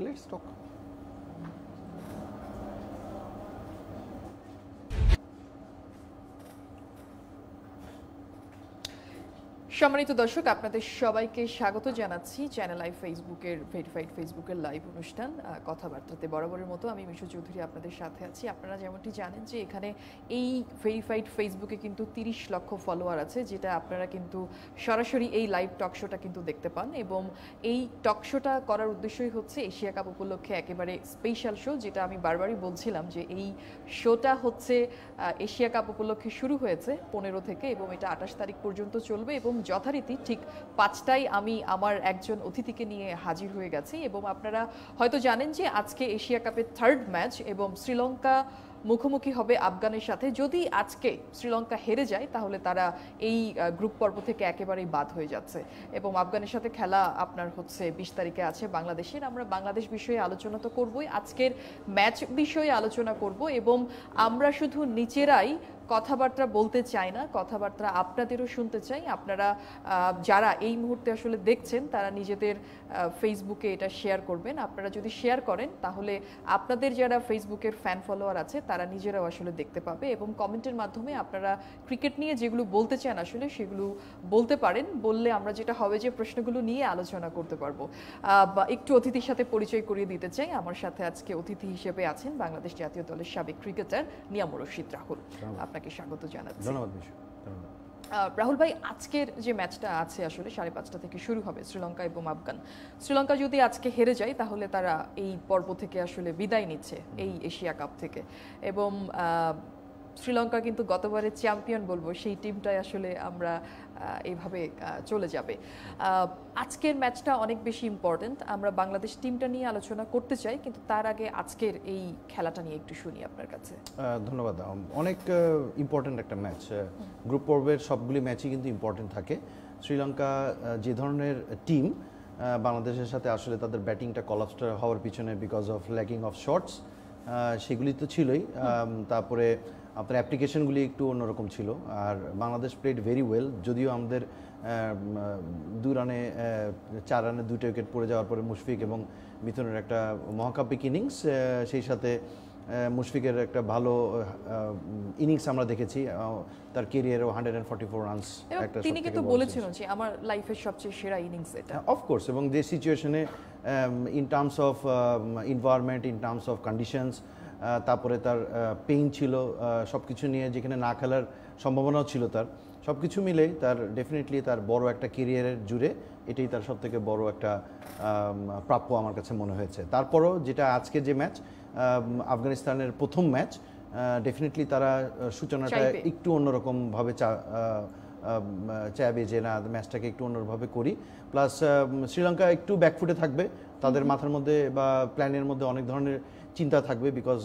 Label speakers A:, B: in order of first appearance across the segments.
A: let's talk
B: সম্মানিত দর্শক আপনাদের সবাইকে স্বাগত জানাচ্ছি চ্যানেল লাইভ ফেসবুকের ভেরিফাইড ফেসবুকের লাইভ অনুষ্ঠান কথাবার্তাতে বরাবরের মতো আমি মিশু চৌধুরী আপনাদের সাথে আছি আপনারা যেমনটি জানেন যে এখানে এই ভেরিফাইড ফেসবুকে কিন্তু তিরিশ লক্ষ ফলোয়ার আছে যেটা আপনারা কিন্তু সরাসরি এই লাইভ টক শোটা কিন্তু দেখতে পান এবং এই টক শোটা করার উদ্দেশ্যই হচ্ছে এশিয়া কাপ উপলক্ষে একেবারে স্পেশাল শো যেটা আমি বারবারই বলছিলাম যে এই শোটা হচ্ছে এশিয়া কাপ উপলক্ষে শুরু হয়েছে পনেরো থেকে এবং এটা আঠাশ তারিখ পর্যন্ত চলবে এবং যথারীতি ঠিক পাঁচটায় আমি আমার একজন অতিথিকে নিয়ে হাজির হয়ে গেছি এবং আপনারা হয়তো জানেন যে আজকে এশিয়া কাপের থার্ড ম্যাচ এবং শ্রীলঙ্কা মুখোমুখি হবে আফগানের সাথে যদি আজকে শ্রীলঙ্কা হেরে যায় তাহলে তারা এই গ্রুপ পর্ব থেকে একেবারেই বাদ হয়ে যাচ্ছে এবং আফগানের সাথে খেলা আপনার হচ্ছে বিশ তারিখে আছে বাংলাদেশের আমরা বাংলাদেশ বিষয়ে আলোচনা তো করবই আজকের ম্যাচ বিষয়ে আলোচনা করব এবং আমরা শুধু নিচেরাই কথাবার্তা বলতে চাই না কথাবার্তা আপনাদেরও শুনতে চাই আপনারা যারা এই মুহূর্তে আসলে দেখছেন তারা নিজেদের ফেসবুকে এটা শেয়ার করবেন আপনারা যদি শেয়ার করেন তাহলে আপনাদের যারা ফেসবুকের ফ্যান ফলোয়ার আছে তারা নিজেরাও আসলে দেখতে পাবে এবং কমেন্টের মাধ্যমে আপনারা ক্রিকেট নিয়ে যেগুলো বলতে চান আসলে সেগুলো বলতে পারেন বললে আমরা যেটা হবে যে প্রশ্নগুলো নিয়ে আলোচনা করতে পারবো একটু অতিথির সাথে পরিচয় করিয়ে দিতে চাই আমার সাথে আজকে অতিথি হিসেবে আছেন বাংলাদেশ জাতীয় দলের সাবেক ক্রিকেটার নিয়াম রশিদ রাহুল আপনাকে আপনাকে স্বাগত জানাচ্ছি ধন্যবাদ রাহুল ভাই আজকের যে ম্যাচটা আছে আসলে সাড়ে পাঁচটা থেকে শুরু হবে শ্রীলঙ্কা এবং আফগান শ্রীলঙ্কা যদি আজকে হেরে যায় তাহলে তারা এই পর্ব থেকে আসলে বিদায় নিচ্ছে এই এশিয়া কাপ থেকে এবং শ্রীলঙ্কা কিন্তু গতবারের চ্যাম্পিয়ন বলবো সেই টিমটাই আসলে আমরা এইভাবে চলে যাবে আজকের ম্যাচটা অনেক বেশি ইম্পর্টেন্ট আমরা বাংলাদেশ টিমটা নিয়ে আলোচনা করতে চাই কিন্তু তার আগে আজকের এই খেলাটা নিয়ে একটু শুনি আপনার কাছে
A: ধন্যবাদ অনেক ইম্পর্টেন্ট একটা ম্যাচ গ্রুপ পর্বের সবগুলি ম্যাচই কিন্তু ইম্পর্টেন্ট থাকে শ্রীলঙ্কা যে ধরনের টিম বাংলাদেশের সাথে আসলে তাদের ব্যাটিংটা কলাপসটা হওয়ার পিছনে because of lacking of shots সেগুলি তো ছিলই তারপরে আপনার অ্যাপ্লিকেশনগুলি একটু অন্যরকম ছিল আর বাংলাদেশ প্লেড ভেরি ওয়েল যদিও আমাদের দু রানে চার রানে দুটো উইকেট পড়ে যাওয়ার পরে মুশফিক এবং মিথুনের একটা মহাকাব্যিক ইনিংস সেই সাথে মুশফিকের একটা ভালো ইনিংস আমরা দেখেছি তার hundred and forty four runs একটা তিনি কিন্তু বলেছিলেন
B: যে আমার লাইফের সবচেয়ে সেরা ইনিংস
A: এটা অফকোর্স এবং যে সিচুয়েশনে in terms of environment in terms of conditions তারপরে তার পেইন ছিল সব কিছু নিয়ে যেখানে না খেলার সম্ভাবনাও ছিল তার সব কিছু মিলে তার ডেফিনেটলি তার বড় একটা কেরিয়ারের জুড়ে এটাই তার সবথেকে বড় একটা প্রাপ্য আমার কাছে মনে হয়েছে তারপরও যেটা আজকে যে ম্যাচ আফগানিস্তানের প্রথম ম্যাচ ডেফিনেটলি তারা সূচনাটা একটু অন্যরকমভাবে চা চাইবে যে না ম্যাচটাকে একটু অন্যভাবে করি প্লাস শ্রীলঙ্কা একটু ব্যাকফুটে থাকবে তাদের মাথার মধ্যে বা প্ল্যানের মধ্যে অনেক ধরনের চিন্তা থাকবে বিকজ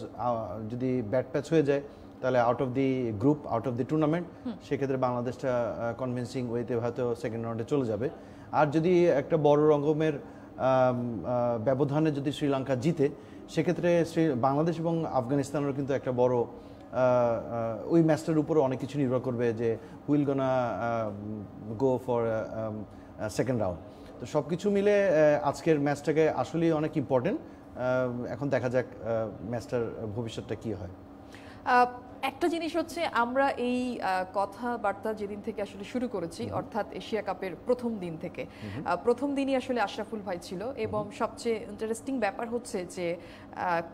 A: যদি ব্যাট প্যাচ হয়ে যায় তাহলে out of the group out of the tournament সেক্ষেত্রে বাংলাদেশটা কনভিন্সিং ওয়েতে হয়তো সেকেন্ড রাউন্ডে চলে যাবে আর যদি একটা বড় রকমের ব্যবধানে যদি শ্রীলঙ্কা জিতে সেক্ষেত্রে শ্রী বাংলাদেশ এবং আফগানিস্তানের কিন্তু একটা বড় ওই ম্যাচটার উপর অনেক কিছু নির্ভর করবে যে will gonna go for second round তো সব কিছু মিলে আজকের ম্যাচটাকে আসলেই অনেক ইম্পর্টেন্ট এখন দেখা যাক ম্যাচটার ভবিষ্যৎটা কি হয়
B: একটা জিনিস হচ্ছে আমরা এই কথাবার্তা যেদিন থেকে আসলে শুরু করেছি অর্থাৎ এশিয়া কাপের প্রথম দিন থেকে প্রথম দিনই আসলে আশরাফুল ভাই ছিল এবং সবচেয়ে ইন্টারেস্টিং ব্যাপার হচ্ছে যে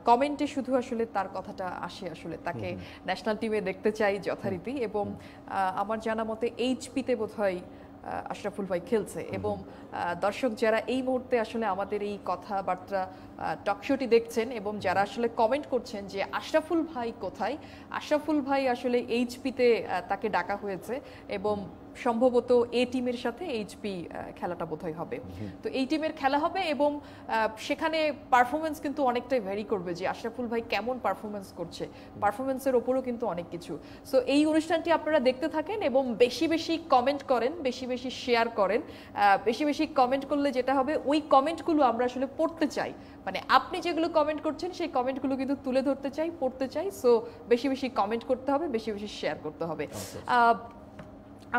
B: কমেন্টে শুধু আসলে তার কথাটা আসে আসলে তাকে ন্যাশনাল টিমে দেখতে চাই যথারীতি এবং আমার জানা মতে এইচপিতে বোধহয় আশরাফুল ভাই খেলছে এবং দর্শক যারা এই মুহূর্তে আসলে আমাদের এই কথাবার্তা টকশোটি দেখছেন এবং যারা আসলে কমেন্ট করছেন যে আশরাফুল ভাই কোথায় আশরাফুল ভাই আসলে এইচপিতে তাকে ডাকা হয়েছে এবং সম্ভবত এ টিমের সাথে এইচপি খেলাটা বোধহয় হবে তো এই টিমের খেলা হবে এবং সেখানে পারফরমেন্স কিন্তু অনেকটাই ভ্যারি করবে যে আশরাফুল ভাই কেমন পারফরমেন্স করছে পারফরমেন্সের ওপরও কিন্তু অনেক কিছু সো এই অনুষ্ঠানটি আপনারা দেখতে থাকেন এবং বেশি বেশি কমেন্ট করেন বেশি বেশি শেয়ার করেন বেশি বেশি কমেন্ট করলে যেটা হবে ওই কমেন্টগুলো আমরা আসলে পড়তে চাই মানে আপনি যেগুলো কমেন্ট করছেন সেই কমেন্টগুলো কিন্তু তুলে ধরতে চাই পড়তে চাই সো বেশি বেশি কমেন্ট করতে হবে বেশি বেশি শেয়ার করতে হবে আচ্ছা।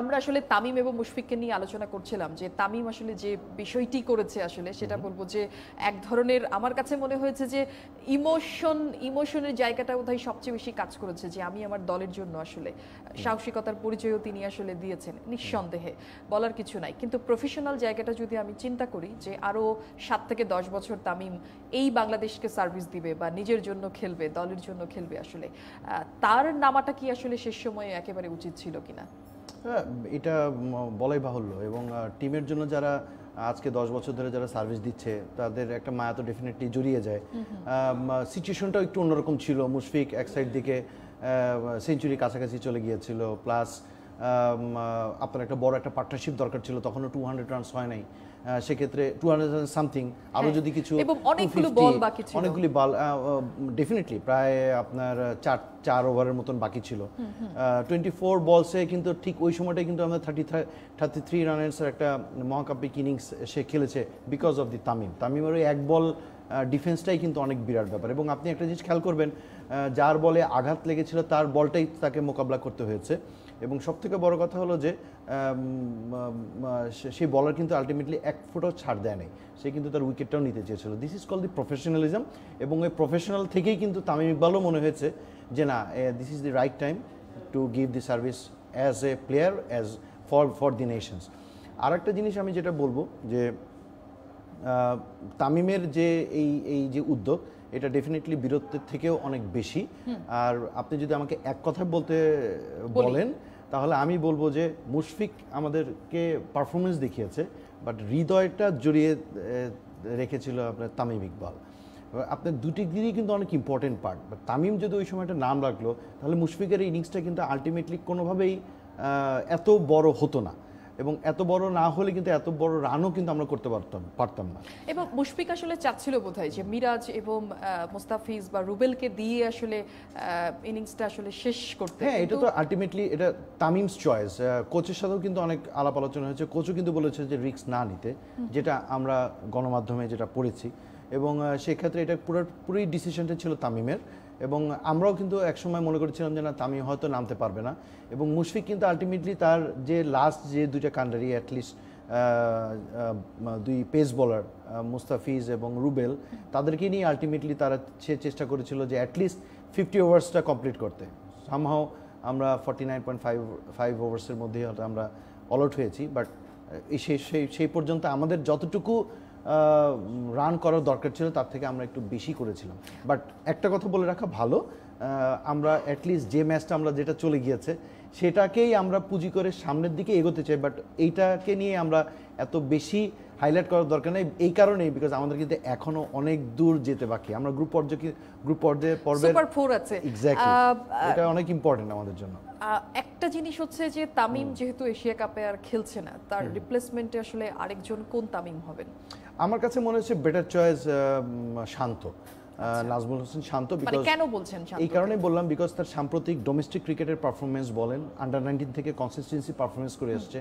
B: আমরা আসলে তামিম এবং মুশফিককে নিয়ে আলোচনা করছিলাম যে তামিম আসলে যে বিষয়টি করেছে আসলে সেটা বলবো যে এক ধরনের আমার কাছে মনে হয়েছে যে ইমোশন ইমোশনের জায়গাটা বোধহয় সবচেয়ে বেশি কাজ করেছে যে আমি আমার দলের জন্য আসলে সাহসিকতার পরিচয়ও তিনি আসলে দিয়েছেন নিঃসন্দেহে বলার কিছু নাই কিন্তু প্রফেশনাল জায়গাটা যদি আমি চিন্তা করি যে আরও সাত থেকে দশ বছর তামিম এই বাংলাদেশকে সার্ভিস দিবে বা নিজের জন্য খেলবে দলের জন্য খেলবে আসলে তার নামাটা কি আসলে শেষ সময়ে একেবারে উচিত ছিল কিনা
A: হ্যাঁ, এটা বলাই বাহুল্য এবং টিমের জন্য যারা আজকে দশ বছর ধরে যারা সার্ভিস দিচ্ছে তাদের একটা মায়া তো ডেফিনেটলি জড়িয়ে যায় সিচুয়েশনটাও একটু অন্যরকম ছিল মুশফিক এক সাইড দিকে সেঞ্চুরি কাছাকাছি চলে গিয়েছিল প্লাস আপনার একটা বড় একটা পার্টনারশিপ দরকার ছিল তখনও টু হান্ড্রেড রানস হয় নাই সেক্ষেত্রে টু হান্ড্রেড সামথিং আরও যদি কিছু অনেকগুলো বল বাকি ছিল অনেকগুলি বল ডেফিনেটলি প্রায় আপনার চার চার ওভারের মতন বাকি ছিল টোয়েন্টি ফোর বলসে কিন্তু ঠিক ওই সময়টাই কিন্তু আমরা থার্টি থার্টি থ্রি রানার্সের একটা মহাকাব্যিক ইনিংস সে খেলেছে বিকজ অফ দি তামিম তামিমের ওই এক বল ডিফেন্সটাই কিন্তু অনেক বিরাট ব্যাপার এবং আপনি একটা জিনিস খেয়াল করবেন যার বলে আঘাত লেগেছিল তার বলটাই তাকে মোকাবলা করতে হয়েছে এবং সবথেকে বড় কথা হলো যে সেই বলার কিন্তু আলটিমেটলি এক ফুটও ছাড় দেয় নাই সে কিন্তু তার উইকেটটাও নিতে চেয়েছিল this is call the professionalism এবং ওই প্রফেশনাল থেকেই কিন্তু তামিম ইকবালও মনে হয়েছে যে না this is the right time to give the service as a player as for for the nations আর একটা জিনিস আমি যেটা বলবো যে তামিমের যে এই এই যে উদ্যোগ এটা ডেফিনেটলি বীরত্বের থেকেও অনেক বেশি আর আপনি যদি আমাকে এক কথা বলতে বলেন তাহলে আমি বলবো যে মুশফিক আমাদেরকে পারফরমেন্স দেখিয়েছে বাট হৃদয়টা জড়িয়ে রেখেছিল আপনার তামিম ইকবাল আপনার দুটি দিনই কিন্তু অনেক ইম্পর্টেন্ট পার্ট বাট তামিম যদি ওই সময়টা নাম রাখলো তাহলে মুশফিকের ইনিংসটা কিন্তু আলটিমেটলি কোনোভাবেই এত বড় হতো না এবং এত বড় না হলে কিন্তু এত বড় রানও কিন্তু আমরা করতে পারতাম পারতাম না
B: এবং মুশফিক আসলে চাচ্ছিল বোধহয় যে মিরাজ এবং মুস্তাফিজ বা রুবেলকে দিয়ে আসলে ইনিংসটা আসলে শেষ করতে হ্যাঁ এটা তো
A: আলটিমেটলি এটা তামিমস চয়েস কোচের সাথেও কিন্তু অনেক আলাপ আলোচনা হয়েছে কোচও কিন্তু বলেছে যে রিক্স না নিতে যেটা আমরা গণমাধ্যমে যেটা পড়েছি এবং সেক্ষেত্রে এটা পুরোপুরি ডিসিশনটা ছিল তামিমের এবং আমরাও কিন্তু একসময় মনে করেছিলাম যে না তামি হয়তো নামতে পারবে না এবং মুশফিক কিন্তু আলটিমেটলি তার যে লাস্ট যে দুইটা কান্ডারি অ্যাটলিস্ট দুই পেস বলার মুস্তাফিজ এবং রুবেল তাদেরকে নিয়ে আলটিমেটলি তারা সে চেষ্টা করেছিল যে অ্যাটলিস্ট ফিফটি ওভার্সটা কমপ্লিট করতে সামহাও আমরা forty nine point five five ওভার্সের মধ্যেই হয়তো আমরা অলআউট হয়েছি বাট সেই সেই সেই পর্যন্ত আমাদের যতটুকু রান করার দরকার ছিল তার থেকে আমরা একটু বেশি করেছিলাম বাট একটা কথা বলে রাখা ভালো আমরা অ্যাটলিস্ট যে ম্যাচটা আমরা যেটা চলে গিয়েছে সেটাকেই আমরা পুঁজি করে সামনের দিকে এগোতে চাই বাট এইটাকে নিয়ে আমরা এত বেশি হাইলাইট করার দরকার নেই এই কারণেই বিকজ আমাদের কিন্তু এখনো অনেক দূর যেতে বাকি আমরা গ্রুপ পর্যায়ে গ্রুপ পর্যায়ে পর্বে সুপার
B: ফোর আছে এক্স্যাক্টলি এটা
A: অনেক ইম্পর্টেন্ট আমাদের জন্য
B: একটা জিনিস হচ্ছে যে তামিম যেহেতু এশিয়া কাপে আর খেলছে না তার রিপ্লেসমেন্টে আসলে আরেকজন কোন তামিম হবেন
A: আমার কাছে মনে হচ্ছে বেটার চয়েস শান্ত আচ্ছা। নাজমুল হোসেন শান্ত বিকজ মানে কেন বলছেন এই কারণে বললাম বিকজ তার সাম্প্রতিক ডোমেস্টিক ক্রিকেটের পারফরমেন্স বলেন আন্ডার নাইনটিন থেকে কনসিস্টেন্সি পারফরমেন্স করে আসছে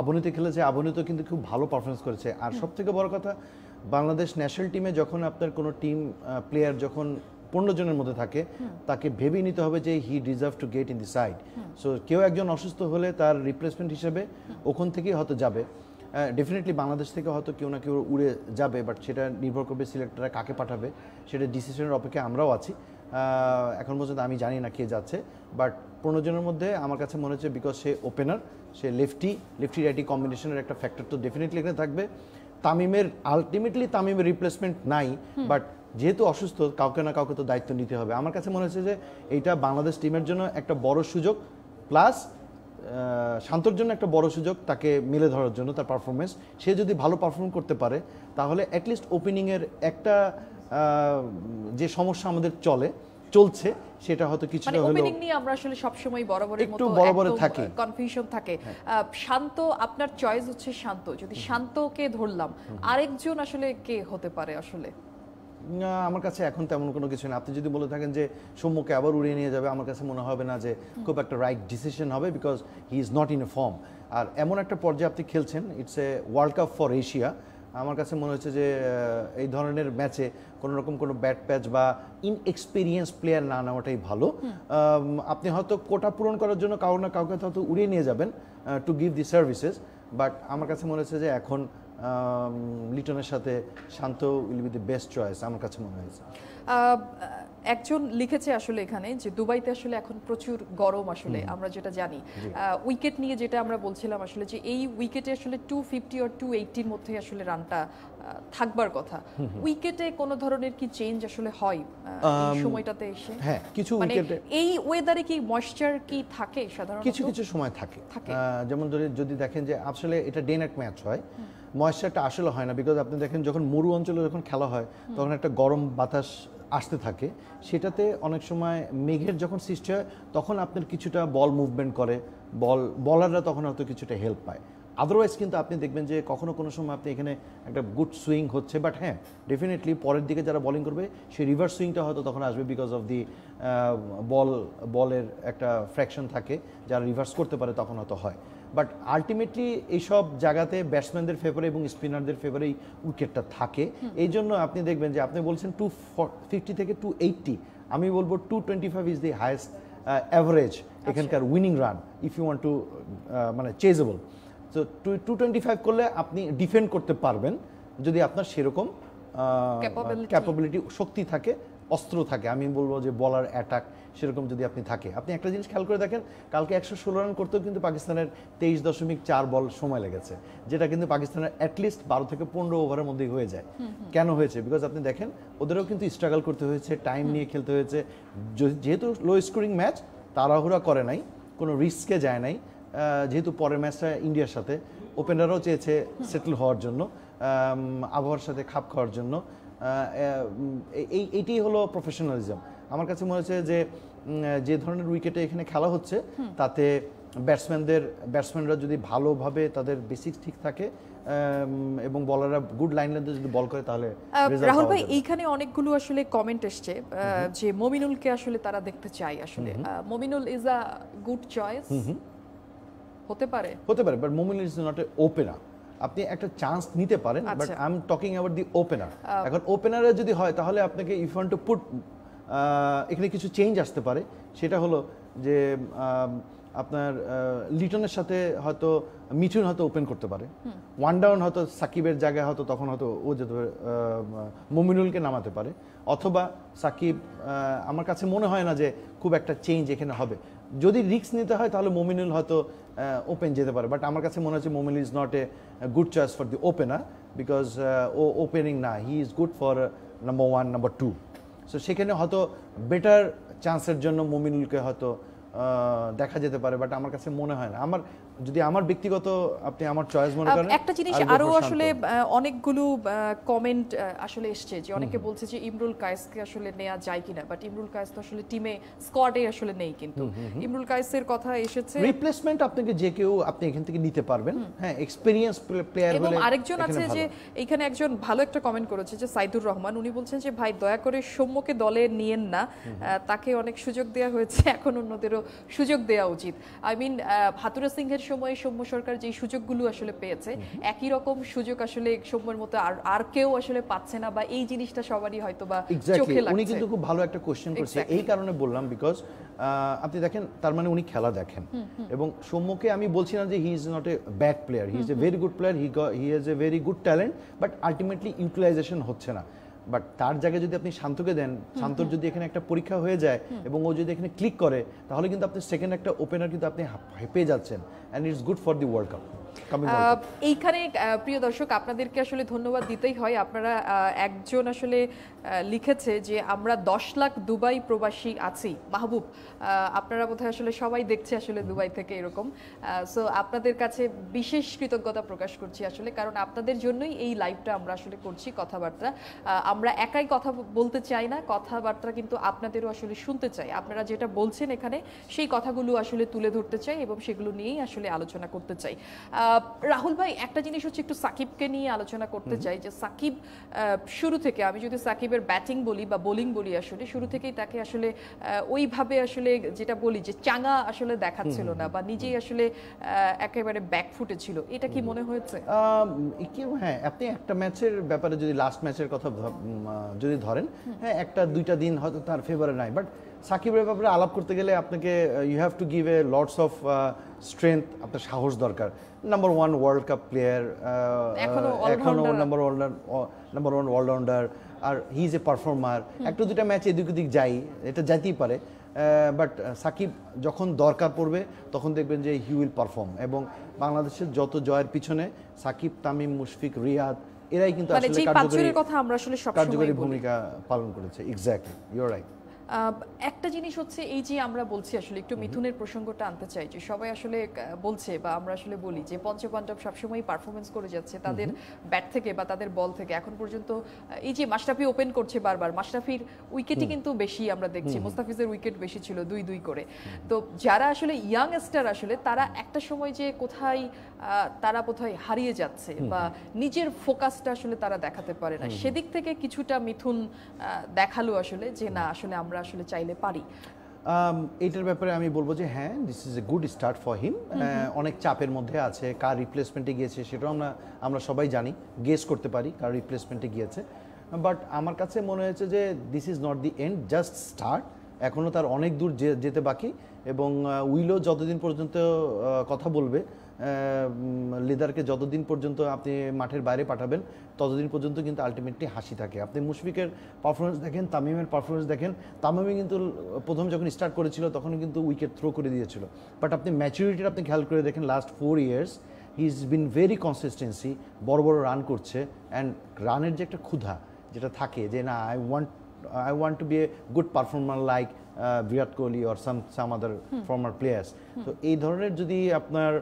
A: আবনীতে খেলেছে আবনীত কিন্তু খুব ভালো পারফরমেন্স করেছে আর সব থেকে বড় কথা বাংলাদেশ ন্যাশনাল টিমে যখন আপনার কোনো টিম প্লেয়ার যখন পনেরো জনের মধ্যে থাকে তাকে ভেবে নিতে হবে যে he deserve to get in the side so কেউ একজন অসুস্থ হলে তার রিপ্লেসমেন্ট হিসেবে ওখান থেকেই হয়তো যাবে ডেফিনেটলি বাংলাদেশ থেকে হয়তো কেউ না কেউ উড়ে যাবে বাট সেটা নির্ভর করবে সিলেক্টররা কাকে পাঠাবে সেটা ডিসিশনের অপেক্ষায় আমরাও আছি এখন পর্যন্ত আমি জানি না কে যাচ্ছে বাট পনেরো জনের মধ্যে আমার কাছে মনে হচ্ছে বিকজ সে ওপেনার সে লেফটি লেফটি রাইটি কম্বিনেশনের একটা ফ্যাক্টর তো ডেফিনেটলি এখানে থাকবে তামিমের আলটিমেটলি তামিমের রিপ্লেসমেন্ট নাই বাট যেহেতু অসুস্থ কাউকে না কাউকে তো দায়িত্ব নিতে হবে আমার কাছে মনে হচ্ছে যে এইটা বাংলাদেশ টিমের জন্য একটা বড় সুযোগ প্লাস শান্তর জন্য একটা বড় সুযোগ তাকে মিলে ধরার জন্য তার পারফরমেন্স সে যদি ভালো পারফর্ম করতে পারে তাহলে অ্যাটলিস্ট ওপেনিংয়ের একটা যে সমস্যা আমাদের চলে চলছে সেটা হয়তো কিছু হলো ওপেনিং
B: নিয়ে আমরা আসলে সব সময় বরাবরের মতো একটু বরাবর থাকে কনফিউশন হ্যাঁ। থাকে শান্ত আপনার চয়েস হচ্ছে শান্ত যদি শান্তকে ধরলাম আরেকজন আসলে কে হতে পারে আসলে
A: না আমার কাছে এখন তেমন কোনো কিছু না আপনি যদি বলে থাকেন যে সৌম্যকে আবার উড়িয়ে নিয়ে যাবে আমার কাছে মনে হবে না যে খুব একটা রাইট ডিসিশন হবে because he is not in a form আর এমন একটা পর্যায়ে আপনি খেলছেন it's a world cup for Asia আমার কাছে মনে হচ্ছে যে এই ধরনের ম্যাচে কোনো রকম কোনো ব্যাট প্যাচ বা ইনএক্সপিরিয়েন্স প্লেয়ার না নেওয়াটাই ভালো আপনি হয়তো কোটা পূরণ করার জন্য কাউ না কাউকে হয়তো উড়িয়ে নিয়ে যাবেন to give the services but আমার কাছে মনে হচ্ছে যে এখন লিটনের সাথে Shanto will be the best choice আমার কাছে মনে হয়েছে
B: একজন লিখেছে আসলে এখানে যে দুবাইতে আসলে এখন প্রচুর গরম আসলে আমরা যেটা জানি উইকেট নিয়ে যেটা আমরা বলছিলাম আসলে যে এই উইকেটে আসলে টু ফিফটি আর টু এইটির মধ্যে আসলে রানটা থাকবার কথা উইকেটে কোনো ধরনের কি চেঞ্জ আসলে হয় সময়টাতে এসে হ্যাঁ কিছু মানে উইকেটে এই ওয়েদারে কি ময়শ্চার কি থাকে সাধারণত কিছু কিছু
A: সময় থাকে যেমন ধরে যদি দেখেন যে আসলে এটা ডে নাইট ম্যাচ হয় ময়শ্চারটা আসলে হয় না বিকজ আপনি দেখেন যখন মরু অঞ্চলে যখন খেলা হয় তখন একটা গরম বাতাস আসতে থাকে সেটাতে অনেক সময় মেঘের যখন সৃষ্টি হয় তখন আপনার কিছুটা বল মুভমেন্ট করে বল বলাররা তখন হয়তো কিছুটা হেল্প পায় আদারওয়াইজ কিন্তু আপনি দেখবেন যে কখনো কোনো সময় আপনি এখানে একটা গুড সুইং হচ্ছে বাট হ্যাঁ ডেফিনেটলি পরের দিকে যারা বলিং করবে সেই রিভার্স সুইংটা হয়তো তখন আসবে বিকজ অফ দি বল বলের একটা ফ্র্যাকশন থাকে যারা রিভার্স করতে পারে তখন হয়তো হয় বাট আলটিমেটলি এইসব জায়গাতে ব্যাটসম্যানদের ফেভারে এবং স্পিনারদের ফেভারেই উইকেটটা থাকে এই জন্য আপনি দেখবেন যে আপনি বলছেন টু ফিফটি থেকে টু এইটটি আমি বলবো two twenty five is the highest average এখানকার winning run if you want to মানে চেজেবল তো টু টু টোয়েন্টি ফাইভ করলে আপনি ডিফেন্ড করতে পারবেন যদি আপনার সেরকম ক্যাপাবিলিটি uh, শক্তি থাকে অস্ত্র থাকে আমি বলবো যে বলার অ্যাটাক সেরকম যদি আপনি থাকে আপনি একটা জিনিস খেয়াল করে দেখেন কালকে একশো ষোলো রান করতেও কিন্তু পাকিস্তানের তেইশ দশমিক চার বল সময় লেগেছে যেটা কিন্তু পাকিস্তানের অ্যাটলিস্ট বারো থেকে পনেরো ওভারের মধ্যেই হয়ে যায় কেন হয়েছে বিকজ আপনি দেখেন ওদেরও কিন্তু স্ট্রাগল করতে হয়েছে টাইম নিয়ে খেলতে হয়েছে যেহেতু লো স্কোরিং ম্যাচ তাড়াহুড়া করে নাই কোনো রিস্কে যায় নাই যেহেতু পরের ম্যাচটা ইন্ডিয়ার সাথে ওপেনারও চেয়েছে সেটেল হওয়ার জন্য আবহাওয়ার সাথে খাপ খাওয়ার জন্য এইটাই হলো প্রফেশনালিজম আমার কাছে মনে হচ্ছে যে যে ধরনের উইকেটে এখানে খেলা হচ্ছে তাতে ব্যাটসম্যানদের ব্যাটসম্যানরা যদি ভালোভাবে তাদের বেসিক ঠিক থাকে এবং বলাররা গুড লাইন লেন্থে যদি বল করে তাহলে রাহুল ভাই
B: এইখানে অনেকগুলো আসলে কমেন্ট এসছে যে মমিনুলকে আসলে তারা দেখতে চাই আসলে Mominul is a good choice হতে পারে
A: হতে পারে but Mominul is not a opener আপনি একটা চান্স নিতে পারেন but I am talking about the opener এখন ওপেনারে যদি হয় তাহলে আপনাকে ইফ ওয়ান্ট টু পুট এখানে কিছু চেঞ্জ আসতে পারে সেটা হলো যে আপনার লিটনের সাথে হয়তো মিঠুন হয়তো ওপেন করতে পারে ওয়ান ডাউন হয়তো সাকিবের জায়গায় হয়তো তখন হয়তো ও যেতে পারে মমিনুলকে নামাতে পারে অথবা সাকিব আমার কাছে মনে হয় না যে খুব একটা চেঞ্জ এখানে হবে যদি রিক্স নিতে হয় তাহলে মমিনুল হয়তো ওপেন যেতে পারে বাট আমার কাছে মনে হচ্ছে Mominul is not a good choice for the opener because ও ওপেনিং না he is good for number one number two so সেখানে হয়তো বেটার চান্সের জন্য মুমিনুলকে হয়তো দেখা যেতে পারে বাট আমার কাছে মনে হয় না আমার যদি আমার ব্যক্তিগত আপনি আমার চয়েস মনে করেন একটা জিনিস আরো আসলে
B: অনেকগুলো কমেন্ট আসলে এসছে যে অনেকে বলছে যে ইমরুল কায়েসকে আসলে নেওয়া যায় কিনা বাট ইমরুল কায়েস তো আসলে টিমে স্কোয়াডে আসলে নেই কিন্তু ইমরুল কায়েসের কথা এসেছে
A: রিপ্লেসমেন্ট আপনাকে যে কেউ আপনি এখান থেকে নিতে পারবেন হ্যাঁ এক্সপেরিয়েন্স প্লেয়ার বলে আরেকজন আছে যে
B: এখানে একজন ভালো একটা কমেন্ট করেছে যে সাইদুর রহমান উনি বলছেন যে ভাই দয়া করে সৌম্যকে দলে নিয়েন না তাকে অনেক সুযোগ দেয়া হয়েছে এখন অন্যদেরও সুযোগ দেয়া উচিত আই মিন হাতুরা সিংহের নির্বাচনের সময় সৌম্য সরকার যে সুযোগগুলো আসলে পেয়েছে একই রকম সুযোগ আসলে সৌম্যর মতো আর আর কেউ আসলে পাচ্ছে না বা এই জিনিসটা সবারই হয়তো বা চোখে লাগছে উনি কিন্তু খুব
A: ভালো একটা কোশ্চেন করছে এই কারণে বললাম বিকজ আপনি দেখেন তার মানে উনি খেলা দেখেন এবং সৌম্যকে আমি বলছি না যে he is not a bad player he is a very good player he he is a very good talent but ultimately utilization হচ্ছে না বাট তার জায়গায় যদি আপনি শান্তকে দেন শান্তর যদি এখানে একটা পরীক্ষা হয়ে যায় এবং ও যদি এখানে ক্লিক করে তাহলে কিন্তু আপনি সেকেন্ড একটা ওপেনার কিন্তু আপনি হেপে যাচ্ছেন and it's good for the world cup
B: এইখানে প্রিয় দর্শক আপনাদেরকে আসলে ধন্যবাদ দিতেই হয় আপনারা একজন আসলে লিখেছে যে আমরা দশ লাখ দুবাই প্রবাসী আছি মাহবুব আপনারা বোধহয় আসলে সবাই দেখছে আসলে দুবাই থেকে এরকম সো আপনাদের কাছে বিশেষ কৃতজ্ঞতা প্রকাশ করছি আসলে কারণ আপনাদের জন্যই এই লাইভটা আমরা আসলে করছি কথাবার্তা আমরা একাই কথা বলতে চাই না কথাবার্তা কিন্তু আপনাদেরও আসলে শুনতে চাই আপনারা যেটা বলছেন এখানে সেই কথাগুলো আসলে তুলে ধরতে চাই এবং সেগুলো নিয়েই আসলে আলোচনা করতে চাই রাহুল ভাই একটা জিনিস হচ্ছে একটু সাকিবকে নিয়ে আলোচনা করতে চাই যে সাকিব শুরু থেকে আমি যদি সাকিবের ব্যাটিং বলি বা বোলিং বলি আসলে শুরু থেকেই তাকে আসলে ওইভাবে আসলে যেটা বলি যে চাঙা আসলে দেখাচ্ছিল না বা নিজেই আসলে একেবারে ব্যাক ফুটে ছিল এটা কি মনে হয়েছে
A: কেউ হ্যাঁ আপনি একটা ম্যাচের ব্যাপারে যদি লাস্ট ম্যাচের কথা যদি ধরেন হ্যাঁ একটা দুইটা দিন হয়তো তার ফেভারে নাই বাট সাকিবের ব্যাপারে আলাপ করতে গেলে আপনাকে you have to give a lords of strength আপনার সাহস দরকার number one world cup player এখনও নাম্বার ওয়ার্ল্ডার নাম্বার ওয়ান রাউন্ডার আর হি ইজ এ পারফর্মার একটা দুটা ম্যাচ এদিক ওদিক যাই এটা যাইতেই পারে বাট সাকিব যখন দরকার পড়বে তখন দেখবেন যে হি উইল পারফর্ম এবং বাংলাদেশের যত জয়ের পিছনে সাকিব তামিম মুশফিক রিয়াদ এরাই কিন্তু মানে আসলে কার্যকরী ভূমিকা পালন করেছে এক্স্যাক্টলি ইউর রাইট
B: একটা জিনিস হচ্ছে এই যে আমরা বলছি আসলে একটু মিথুনের প্রসঙ্গটা আনতে চাই যে সবাই আসলে বলছে বা আমরা আসলে বলি যে পঞ্চপাণ্ডব সবসময় পারফরমেন্স করে যাচ্ছে তাদের ব্যাট থেকে বা তাদের বল থেকে এখন পর্যন্ত এই যে মাশরাফি ওপেন করছে বারবার মাশরাফির উইকেটই কিন্তু বেশি আমরা দেখছি মুস্তাফিজের উইকেট বেশি ছিল দুই দুই করে তো যারা আসলে ইয়াং স্টার আসলে তারা একটা সময় যে কোথায় তারা কোথায় হারিয়ে যাচ্ছে বা নিজের ফোকাসটা আসলে তারা দেখাতে পারে না সেদিক থেকে কিছুটা মিথুন দেখালো আসলে যে না আসলে আমরা আসলে চাইলে পারি
A: এটার ব্যাপারে আমি বলবো যে হ্যাঁ this is a good start for him অনেক চাপের মধ্যে আছে কার রিপ্লেসমেন্টে গিয়েছে সেটাও আমরা আমরা সবাই জানি গেস করতে পারি কার রিপ্লেসমেন্টে গিয়েছে বাট আমার কাছে মনে হয়েছে যে this is not the end just start এখনও তার অনেক দূর যেতে বাকি এবং উইলও যতদিন পর্যন্ত কথা বলবে লিডারকে যতদিন পর্যন্ত আপনি মাঠের বাইরে পাঠাবেন ততদিন পর্যন্ত কিন্তু আলটিমেটলি হাসি থাকে আপনি মুশফিকের পারফরমেন্স দেখেন তামিমের পারফরমেন্স দেখেন তামিম কিন্তু প্রথম যখন স্টার্ট করেছিল তখন কিন্তু উইকেট থ্রো করে দিয়েছিল বাট আপনি ম্যাচুরিটির আপনি খেয়াল করে দেখেন last four years he is been very consistency বড় বড় রান করছে অ্যান্ড রানের যে একটা ক্ষুধা যেটা থাকে যে না I want I want to be a good performer like Virat Kohli or some some other former players তো এই ধরনের যদি আপনার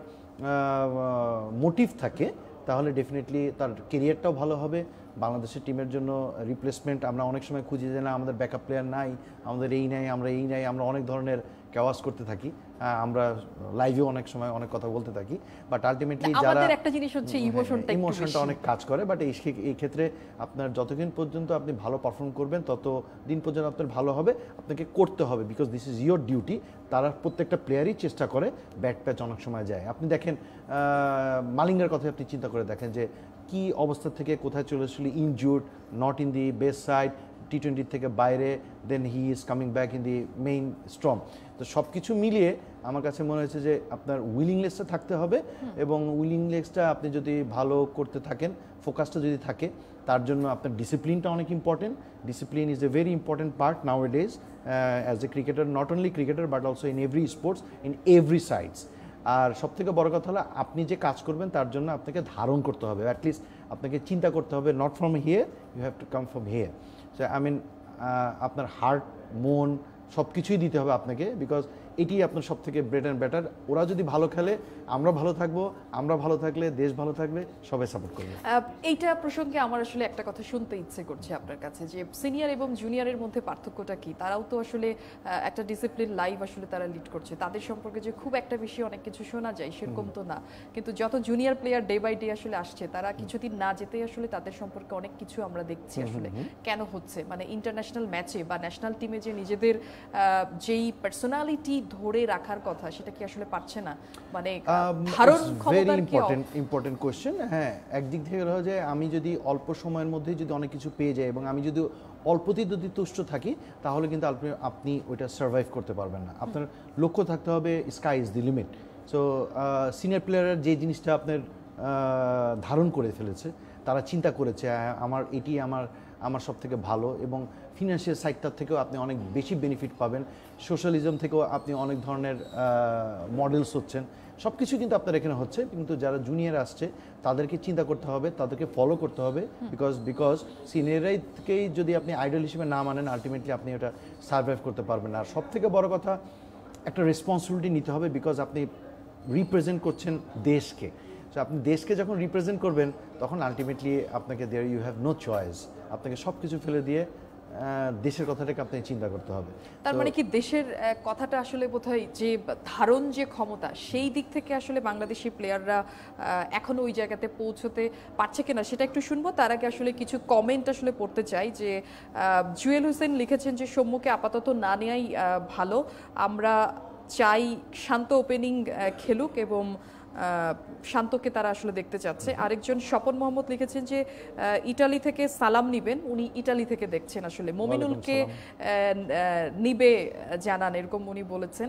A: মোটিভ থাকে তাহলে ডেফিনেটলি তার কেরিয়ারটাও ভালো হবে বাংলাদেশের টিমের জন্য রিপ্লেসমেন্ট আমরা অনেক সময় খুঁজি যে না আমাদের ব্যাকআপ প্লেয়ার নাই আমাদের এই নাই আমরা এই নাই আমরা অনেক ধরনের ক্যাওয়াস করতে থাকি আমরা লাইভে অনেক সময় অনেক কথা বলতে থাকি বাট মানে আলটিমেটলি যারা একটা জিনিস হচ্ছে ইমোশনটা ইমোশনটা অনেক কাজ করে বাট এই এই ক্ষেত্রে আপনার যতদিন পর্যন্ত আপনি ভালো পারফর্ম করবেন তত দিন পর্যন্ত আপনার ভালো হবে আপনাকে করতে হবে because this is your duty তারা প্রত্যেকটা প্লেয়ারই চেষ্টা করে ব্যাট প্যাচ অনেক সময় যায় আপনি দেখেন মালিঙ্গার কথা আপনি চিন্তা করে দেখেন যে কি অবস্থা থেকে কোথায় চলে এসেছিল injured not in the best side T টোয়েন্টির থেকে বাইরে then he is coming back in the mainstream তো সব কিছু মিলিয়ে আমার কাছে মনে হয়েছে যে আপনার উইলিংনেসটা থাকতে হবে এবং উইলিংনেসটা আপনি যদি ভালো করতে থাকেন ফোকাসটা যদি থাকে তার জন্য আপনার ডিসিপ্লিনটা অনেক important discipline is a very important part nowadays as a cricketer not only cricketer but also in every sports in every sides আর সব থেকে বড় কথা হলো আপনি যে কাজ করবেন তার জন্য আপনাকে ধারণ করতে হবে অ্যাটলিস্ট আপনাকে চিন্তা করতে হবে not from here you have to come from here so I mean আপনার হার্ট মন সব কিছুই দিতে হবে আপনাকে বিকজ এটি আপনার সব থেকে ব্রেড অ্যান্ড ব্যাটার ওরা যদি ভালো খেলে আমরা ভালো থাকবো আমরা ভালো থাকলে দেশ ভালো থাকবে সবাই সাপোর্ট করবে
B: এইটা প্রসঙ্গে আমার আসলে একটা কথা শুনতে ইচ্ছে করছে আপনার কাছে যে সিনিয়র এবং জুনিয়রের মধ্যে পার্থক্যটা কি তারাও তো আসলে একটা ডিসিপ্লিন লাইফ আসলে তারা লিড করছে তাদের সম্পর্কে যে খুব একটা বেশি অনেক কিছু শোনা যায় সেরকম তো না কিন্তু যত junior player day by day আসলে আসছে তারা কিছুদিন না যেতে আসলে তাদের সম্পর্কে অনেক কিছু আমরা দেখছি আসলে কেন হচ্ছে মানে ইন্টারন্যাশনাল ম্যাচে বা ন্যাশনাল টিমে যে নিজেদের যেই পার্সোনালিটি ধরে রাখার কথা সেটা কি আসলে পারছে না মানে um, ধারণ ক্ষমতা ইম্পর্টেন্ট
A: ইম্পর্টেন্ট কোশ্চেন হ্যাঁ একদিক থেকে ধরা যায় আমি যদি অল্প সময়ের মধ্যে যদি অনেক কিছু পেয়ে যাই এবং আমি যদি অল্পতেই যদি তুষ্ট থাকি তাহলে কিন্তু আপনি ওইটা সার্ভাইভ করতে পারবেন না আপনার লক্ষ্য থাকতে হবে sky is the limit so senior প্লেয়ারের যে জিনিসটা আপনার ধারণ করে ফেলেছে তারা চিন্তা করেছে আমার এটি আমার আমার সব থেকে ভালো এবং ফিনান্সিয়াল সাইটটার থেকেও আপনি অনেক বেশি বেনিফিট পাবেন সোশ্যালিজম থেকেও আপনি অনেক ধরনের মডেলস হচ্ছেন সব কিছু কিন্তু আপনার এখানে হচ্ছে কিন্তু যারা জুনিয়র আসছে তাদেরকে চিন্তা করতে হবে তাদেরকে ফলো করতে হবে বিকজ বিকজ সিনিয়রকেই যদি আপনি আইডল হিসেবে না মানেন আলটিমেটলি আপনি ওটা সার্ভাইভ করতে পারবেন আর সব থেকে বড় কথা একটা রেসপন্সিবিলিটি নিতে হবে বিকজ আপনি রিপ্রেজেন্ট করছেন দেশকে সো আপনি দেশকে যখন রিপ্রেজেন্ট করবেন তখন আলটিমেটলি আপনাকে there you have no choice আপনাকে সব কিছু ফেলে দিয়ে দেশের কথাটাকে আপনাকে চিন্তা করতে হবে তার মানে কি
B: দেশের কথাটা আসলে বোধহয় যে ধারণ যে ক্ষমতা সেই দিক থেকে আসলে বাংলাদেশি প্লেয়াররা এখনও ওই জায়গাতে পৌঁছতে পারছে কিনা সেটা একটু শুনবো তার আগে আসলে কিছু কমেন্ট আসলে পড়তে চাই যে জুয়েল হোসেন লিখেছেন যে সম্মুখে আপাতত না নেয়াই ভালো আমরা চাই শান্ত ওপেনিং খেলুক এবং শান্তকে তারা আসলে দেখতে চাচ্ছে আরেকজন স্বপন মোহাম্মদ লিখেছেন যে ইটালি থেকে সালাম নিবেন উনি ইটালি থেকে দেখছেন আসলে মমিনুলকে নিবে জানান এরকম উনি বলেছেন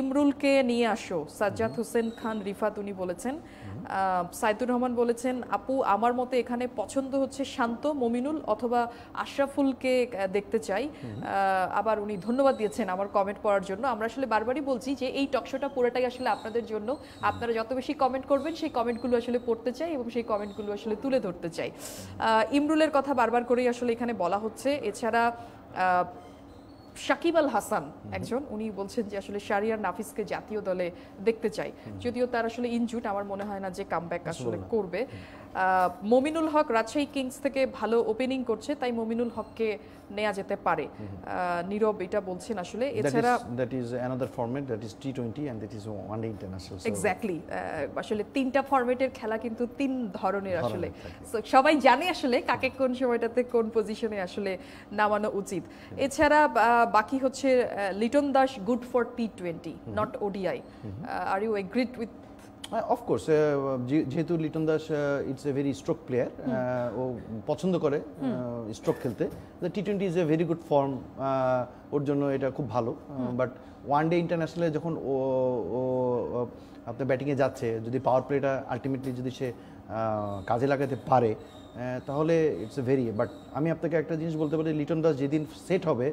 B: ইমরুলকে নিয়ে আসো সাজ্জাদ হোসেন খান রিফাত উনি বলেছেন সাইদুর রহমান বলেছেন আপু আমার মতে এখানে পছন্দ হচ্ছে শান্ত মমিনুল অথবা আশরাফুলকে দেখতে চাই আবার উনি ধন্যবাদ দিয়েছেন আমার কমেন্ট পড়ার জন্য আমরা আসলে বারবারই বলছি যে এই টকশোটা পুরোটাই আসলে আপনাদের জন্য আপনারা যত বেশি কমেন্ট করবেন সেই কমেন্টগুলো আসলে পড়তে চাই এবং সেই কমেন্টগুলো আসলে তুলে ধরতে চাই ইমরুলের কথা বারবার করেই আসলে এখানে বলা হচ্ছে এছাড়া শাকিব আল হাসান একজন উনি বলছেন যে আসলে শারিয়ার নাফিসকে জাতীয় দলে দেখতে চাই যদিও তার আসলে ইনজুট আমার মনে হয় না যে কামব্যাক আসলে করবে মমিনুল হক রাজশাহী কিংস থেকে ভালো ওপেনিং করছে তাই মমিনুল হককে নেওয়া যেতে পারে নীরব এটা বলছেন আসলে এছাড়া
A: that is another format that is T twenty and that is one day international exactly
B: আসলে তিনটা ফরম্যাটের খেলা কিন্তু তিন ধরনের আসলে সবাই জানে আসলে কাকে কোন সময়টাতে কোন পজিশনে আসলে নামানো উচিত এছাড়া বাকি হচ্ছে Liton Das good for T twenty not ODI are you agreed with
A: of course uh, uh, যেহেতু Liton Das it's a very stroke player ও পছন্দ করে স্ট্রোক uh, খেলতে T twenty is a very good form ওর জন্য এটা খুব ভালো বাট ওয়ান ডে ইন্টারন্যাশনালে যখন ও আপনার ব্যাটিংয়ে যাচ্ছে যদি পাওয়ার প্লেটা আলটিমেটলি যদি সে কাজে লাগাতে পারে তাহলে ইটস এ ভেরি বাট আমি আপনাকে একটা জিনিস বলতে পারি লিটন দাস যেদিন সেট হবে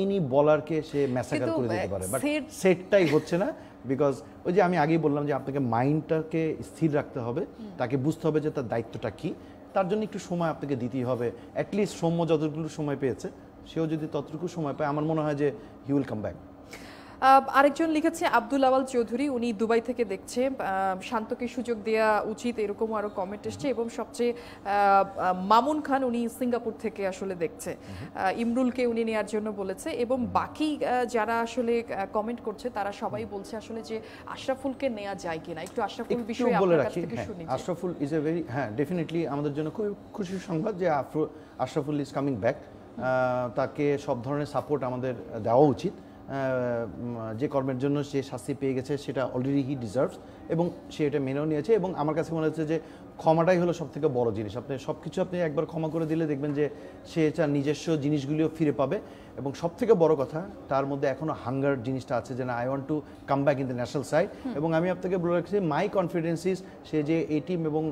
A: এনি বলারকে সে ম্যাসাকার করে দিতে পারে বাট সেটটাই হচ্ছে না বিকজ ওই যে আমি আগেই বললাম যে আপনাকে মাইন্ডটাকে স্থির রাখতে হবে তাকে বুঝতে হবে যে তার দায়িত্বটা কী তার জন্য একটু সময় আপনাকে দিতেই হবে অ্যাটলিস্ট সৌম্য যতটুকু সময় পেয়েছে সেও যদি ততটুকু সময় পায় আমার মনে হয় যে হি উইল কাম ব্যাক
B: আরেকজন লিখেছে আব্দুল আওয়াল চৌধুরী উনি দুবাই থেকে দেখছে শান্তকে সুযোগ দেওয়া উচিত এরকম আরও কমেন্ট এসছে এবং সবচেয়ে মামুন খান উনি সিঙ্গাপুর থেকে আসলে দেখছে ইমরুলকে উনি নেওয়ার জন্য বলেছে এবং বাকি যারা আসলে কমেন্ট করছে তারা সবাই বলছে আসলে যে আশরাফুলকে নেওয়া যায় কিনা একটু আশরাফুল বিষয়ে বলে রাখি হ্যাঁ,
A: আশরাফুল ইজ এ ভেরি হ্যাঁ ডেফিনেটলি আমাদের জন্য খুব খুশির সংবাদ যে আশরাফুল ইজ কামিং ব্যাক তাকে সব ধরনের সাপোর্ট আমাদের দেওয়া উচিত যে কর্মের জন্য সে শাস্তি পেয়ে গেছে সেটা অলরেডি হি ডিজার্ভস এবং সে এটা মেনেও নিয়েছে এবং আমার কাছে মনে হচ্ছে যে ক্ষমাটাই হলো সব থেকে বড় জিনিস আপনি সব কিছু আপনি একবার ক্ষমা করে দিলে দেখবেন যে সে তার নিজস্ব জিনিসগুলিও ফিরে পাবে এবং সব থেকে বড় কথা তার মধ্যে এখনও হাঙ্গার জিনিসটা আছে যে না I want to come back in the national side এবং আমি আপনাকে বলে রাখছি মাই কনফিডেন্স ইস সে যে এটিম এবং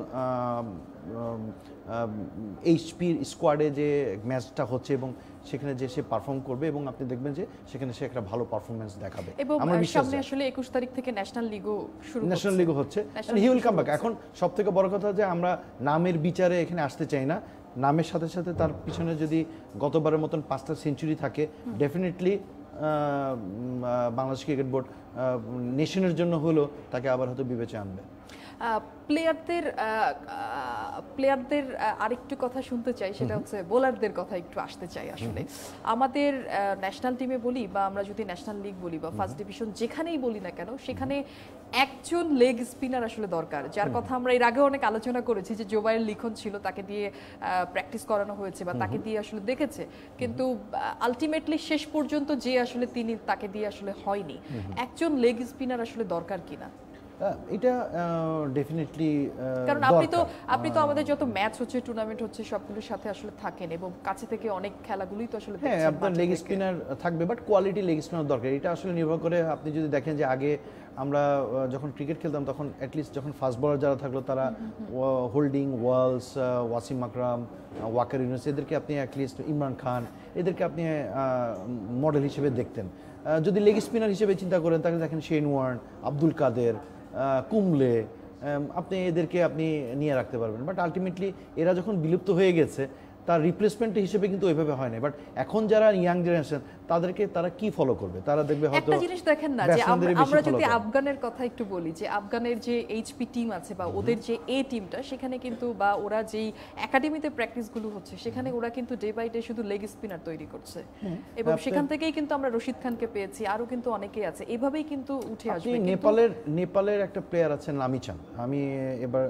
A: এইচপি স্কোয়াডে যে ম্যাচটা হচ্ছে এবং সেখানে যে সে পারফর্ম করবে এবং আপনি দেখবেন যে সেখানে সে একটা ভালো পারফরমেন্স দেখাবে এবং সামনে
B: আসলে 21 তারিখ থেকে ন্যাশনাল লিগও শুরু ন্যাশনাল
A: লিগও হচ্ছে হি উইল কাম ব্যাক এখন সবথেকে বড় কথা যে আমরা নামের বিচারে এখানে আসতে চাই না নামের সাথে সাথে তার পিছনে যদি গতবারের মতন পাঁচটা সেঞ্চুরি থাকে ডেফিনেটলি বাংলাদেশ ক্রিকেট বোর্ড নেশনের জন্য হলো তাকে আবার হয়তো বিবেচে আনবে
B: প্লেয়ারদের প্লেয়ারদের আরেকটু কথা শুনতে চাই সেটা হচ্ছে বোলারদের কথা একটু আসতে চাই আসলে আমাদের ন্যাশনাল টিমে বলি বা আমরা যদি ন্যাশনাল লিগ বলি বা ফার্স্ট ডিভিশন যেখানেই বলি না কেন সেখানে একজন লেগ স্পিনার আসলে দরকার যার কথা আমরা এর আগে অনেক আলোচনা করেছি যে জোবাইয়ের লিখন ছিল তাকে দিয়ে প্র্যাকটিস করানো হয়েছে বা তাকে দিয়ে আসলে দেখেছে কিন্তু আলটিমেটলি শেষ পর্যন্ত যে আসলে তিনি তাকে দিয়ে আসলে হয়নি একজন একজন লেগ স্পিনার আসলে দরকার কিনা
A: এটা ডেফিনেটলি কারণ আপনি তো আপনি তো আমাদের
B: যত ম্যাচ হচ্ছে টুর্নামেন্ট হচ্ছে সবগুলোর সাথে আসলে থাকেন এবং কাছে থেকে অনেক খেলাগুলোই তো আসলে হ্যাঁ আপনার লেগ
A: স্পিনার থাকবে বাট কোয়ালিটি লেগ স্পিনার দরকার এটা আসলে নির্ভর করে আপনি যদি দেখেন যে আগে আমরা যখন ক্রিকেট খেলতাম তখন অ্যাটলিস্ট যখন ফাস্ট বলার যারা থাকলো তারা হোল্ডিং ওয়ালস ওয়াসিম আকরাম ওয়াকার ইউনুস এদেরকে আপনি অ্যাটলিস্ট ইমরান খান এদেরকে আপনি মডেল হিসেবে দেখতেন যদি লেগ স্পিনার হিসেবে চিন্তা করেন তাহলে দেখেন শেন ওয়ার্ন আব্দুল কাদের কুমলে আপনি এদেরকে আপনি নিয়ে রাখতে পারবেন বাট আলটিমেটলি এরা যখন বিলুপ্ত হয়ে গেছে তার রিপ্লেসমেন্ট হিসেবে কিন্তু ওইভাবে হয় না বাট এখন যারা ইয়াং জেনারেশন তাদেরকে তারা কি ফলো করবে তারা দেখবে হয়তো একটা জিনিস
B: দেখেন না যে আমরা যদি আফগানের কথা একটু বলি যে আফগানের যে এইচপি টিম আছে বা ওদের যে এ টিমটা সেখানে কিন্তু বা ওরা যেই একাডেমিতে প্র্যাকটিস গুলো হচ্ছে সেখানে ওরা কিন্তু ডে বাই ডে শুধু লেগ স্পিনার তৈরি করছে এবং সেখান থেকেই কিন্তু আমরা রশিদ খানকে পেয়েছি আরো কিন্তু অনেকেই আছে এভাবেই কিন্তু উঠে আসবে নেপালের
A: নেপালের একটা প্লেয়ার আছেন লামিচান আমি এবার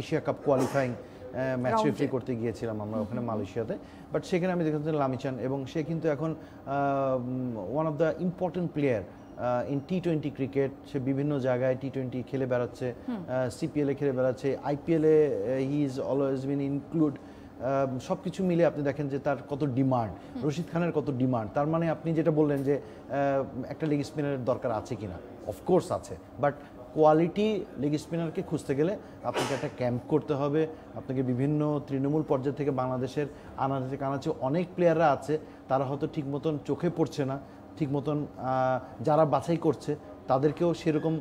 A: Asia cup qualifying match referee করতে গিয়েছিলাম আমরা ওখানে মালয়েশিয়াতে বাট সেখানে আমি দেখেছিলাম লামিচান এবং সে কিন্তু এখন one of the important player in T twenty cricket সে বিভিন্ন জায়গায় টি টোয়েন্টি খেলে বেড়াচ্ছে সিপিএলে খেলে বেড়াচ্ছে আইপিএলে he is always been include সব কিছু মিলে আপনি দেখেন যে তার কত ডিমান্ড রশিদ খানের কত ডিমান্ড তার মানে আপনি যেটা বললেন যে একটা লেগ স্পিনারের দরকার আছে কিনা অফকোর্স আছে বাট কোয়ালিটি লেগ স্পিনারকে খুঁজতে গেলে আপনাকে একটা ক্যাম্প করতে হবে আপনাকে বিভিন্ন তৃণমূল পর্যায় থেকে বাংলাদেশের আনাচে কানাচে অনেক প্লেয়াররা আছে তারা হয়তো ঠিক মতন চোখে পড়ছে না ঠিক মতন যারা বাছাই করছে তাদেরকেও সেরকম